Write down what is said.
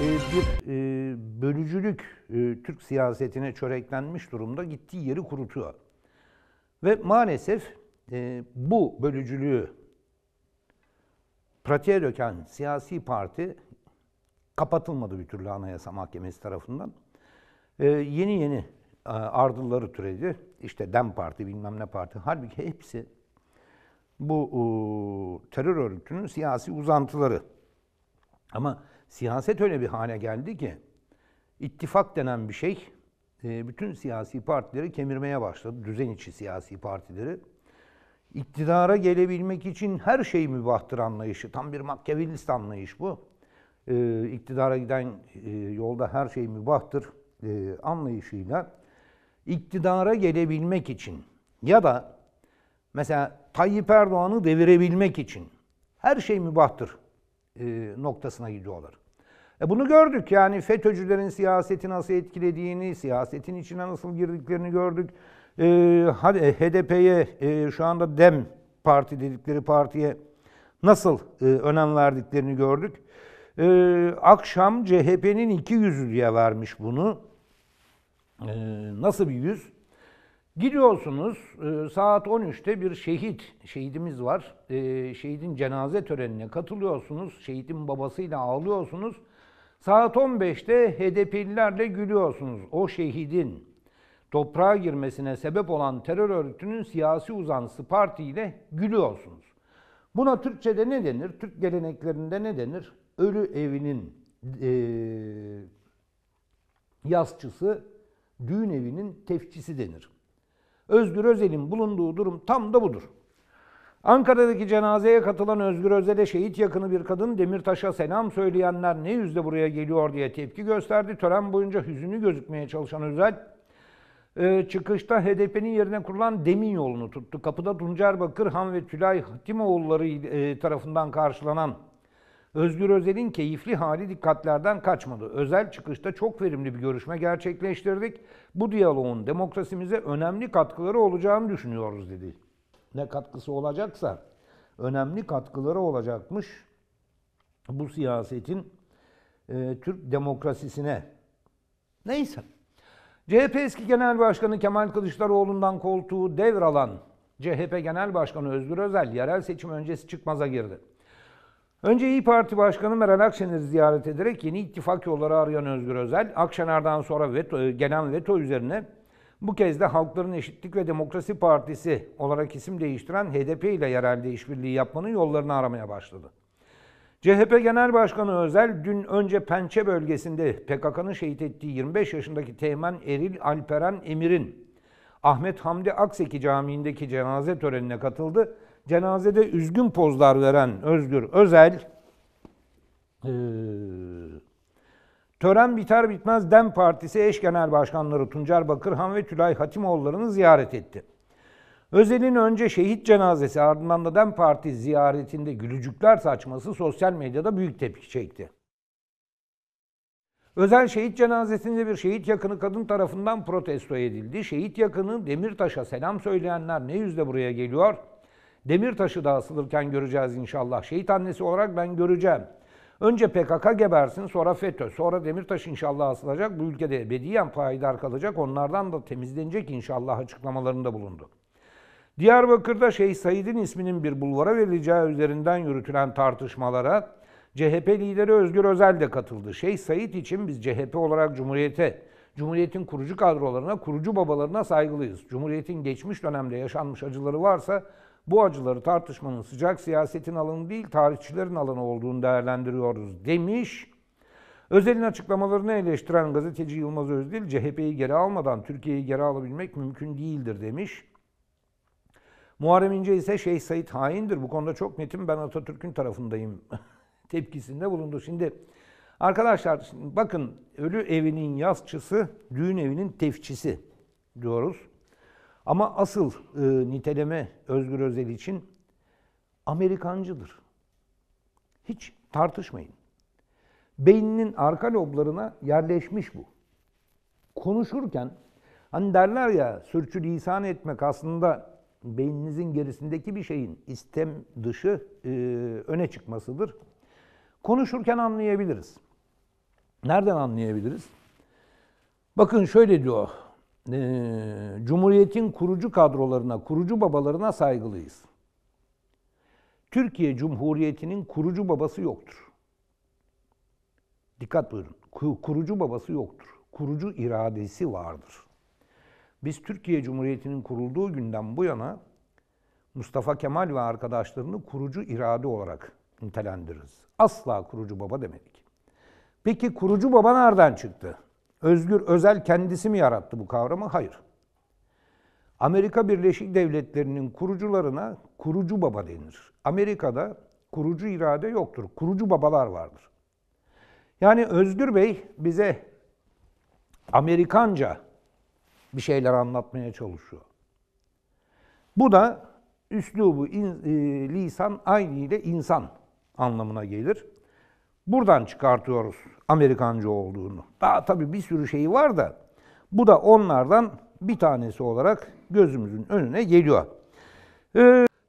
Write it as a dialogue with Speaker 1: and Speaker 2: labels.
Speaker 1: Ee, bir e, bölücülük e, Türk siyasetine çöreklenmiş durumda gittiği yeri kurutuyor. Ve maalesef e, bu bölücülüğü pratiğe döken siyasi parti kapatılmadı bir türlü Anayasa Mahkemesi tarafından. Yeni yeni ardılları türedi. İşte Dem Parti, bilmem ne parti. Halbuki hepsi bu terör örgütünün siyasi uzantıları. Ama siyaset öyle bir hale geldi ki ittifak denen bir şey e, bütün siyasi partileri kemirmeye başladı. Düzen içi siyasi partileri. İktidara gelebilmek için her şey mübahtır anlayışı. Tam bir Machiavellist anlayış bu. E, iktidara giden e, yolda her şey mübahtır anlayışıyla iktidara gelebilmek için ya da mesela Tayyip Erdoğan'ı devirebilmek için her şey mübahtır noktasına gidiyorlar. E bunu gördük yani FETÖ'cülerin siyaseti nasıl etkilediğini, siyasetin içine nasıl girdiklerini gördük. E, HDP'ye e, e, şu anda DEM parti dedikleri partiye nasıl e, önem verdiklerini gördük. E, akşam CHP'nin iki yüzü diye vermiş bunu. E, nasıl bir yüz? Gidiyorsunuz e, saat 13'te bir şehit, şehidimiz var. E, şehidin cenaze törenine katılıyorsunuz. Şehidin babasıyla ağlıyorsunuz. Saat 15'te HDP'lilerle gülüyorsunuz. O şehidin toprağa girmesine sebep olan terör örgütünün siyasi uzantısı parti gülüyorsunuz. Buna Türkçe'de ne denir? Türk geleneklerinde ne denir? Ölü evinin e, yasçısı, düğün evinin tefçisi denir. Özgür Özel'in bulunduğu durum tam da budur. Ankara'daki cenazeye katılan Özgür Özel'e şehit yakını bir kadın Demirtaş'a selam söyleyenler ne yüzde buraya geliyor diye tepki gösterdi. Tören boyunca hüzünü gözükmeye çalışan Özel e, çıkışta HDP'nin yerine kurulan demin yolunu tuttu. Kapıda Tuncer Bakırhan ve Tülay Hatimoğulları e, tarafından karşılanan Özgür Özel'in keyifli hali dikkatlerden kaçmadı. Özel çıkışta çok verimli bir görüşme gerçekleştirdik. Bu diyaloğun demokrasimize önemli katkıları olacağını düşünüyoruz dedi ne katkısı olacaksa önemli katkıları olacakmış bu siyasetin e, Türk demokrasisine. Neyse. CHP eski genel başkanı Kemal Kılıçdaroğlu'ndan koltuğu devralan CHP Genel Başkanı Özgür Özel yerel seçim öncesi çıkmaza girdi. Önce İyi Parti Başkanı Meral Akşener'i ziyaret ederek yeni ittifak yolları arayan Özgür Özel, Akşener'den sonra veto, e, gelen veto üzerine bu kez de Halkların Eşitlik ve Demokrasi Partisi olarak isim değiştiren HDP ile yerelde işbirliği yapmanın yollarını aramaya başladı. CHP Genel Başkanı Özel dün önce Pençe bölgesinde PKK'nın şehit ettiği 25 yaşındaki Teğmen Eril Alperen Emir'in Ahmet Hamdi Akseki Camii'ndeki cenaze törenine katıldı. Cenazede üzgün pozlar veren Özgür Özel, ee, Tören biter bitmez DEM Partisi eş genel başkanları Tuncer Bakırhan ve Tülay Hatimoğulları'nı ziyaret etti. Özel'in önce şehit cenazesi ardından da DEM Parti ziyaretinde gülücükler saçması sosyal medyada büyük tepki çekti. Özel şehit cenazesinde bir şehit yakını kadın tarafından protesto edildi. Şehit yakını Demirtaş'a selam söyleyenler ne yüzle buraya geliyor? Demirtaş'ı da asılırken göreceğiz inşallah. Şehit annesi olarak ben göreceğim. Önce PKK gebersin, sonra FETÖ, sonra Demirtaş inşallah asılacak. Bu ülkede ebediyen payidar kalacak. Onlardan da temizlenecek inşallah açıklamalarında bulundu. Diyarbakır'da Şeyh Said'in isminin bir bulvara verileceği üzerinden yürütülen tartışmalara CHP lideri Özgür Özel de katıldı. Şeyh Said için biz CHP olarak Cumhuriyet'e, Cumhuriyet'in kurucu kadrolarına, kurucu babalarına saygılıyız. Cumhuriyet'in geçmiş dönemde yaşanmış acıları varsa bu acıları tartışmanın sıcak siyasetin alanı değil tarihçilerin alanı olduğunu değerlendiriyoruz demiş. Özel'in açıklamalarını eleştiren gazeteci Yılmaz Özdil, CHP'yi geri almadan Türkiye'yi geri alabilmek mümkün değildir demiş. Muharrem İnce ise Şeyh Said haindir. Bu konuda çok netim ben Atatürk'ün tarafındayım tepkisinde bulundu. Şimdi arkadaşlar bakın ölü evinin yazçısı düğün evinin tefçisi diyoruz. Ama asıl e, niteleme Özgür Özel için Amerikancıdır. Hiç tartışmayın. Beyninin arka loblarına yerleşmiş bu. Konuşurken hani derler ya sürçü lisan etmek aslında beyninizin gerisindeki bir şeyin istem dışı e, öne çıkmasıdır. Konuşurken anlayabiliriz. Nereden anlayabiliriz? Bakın şöyle diyor ee, Cumhuriyet'in kurucu kadrolarına, kurucu babalarına saygılıyız. Türkiye Cumhuriyeti'nin kurucu babası yoktur. Dikkat buyurun. Kurucu babası yoktur. Kurucu iradesi vardır. Biz Türkiye Cumhuriyeti'nin kurulduğu günden bu yana Mustafa Kemal ve arkadaşlarını kurucu irade olarak nitelendiririz. Asla kurucu baba demedik. Peki kurucu baba nereden çıktı? Özgür Özel kendisi mi yarattı bu kavramı? Hayır. Amerika Birleşik Devletleri'nin kurucularına kurucu baba denir. Amerika'da kurucu irade yoktur. Kurucu babalar vardır. Yani Özgür Bey bize Amerikanca bir şeyler anlatmaya çalışıyor. Bu da üslubu in, e, lisan aynı ile insan anlamına gelir. Buradan çıkartıyoruz Amerikancı olduğunu. Daha tabii bir sürü şeyi var da bu da onlardan bir tanesi olarak gözümüzün önüne geliyor. Ee,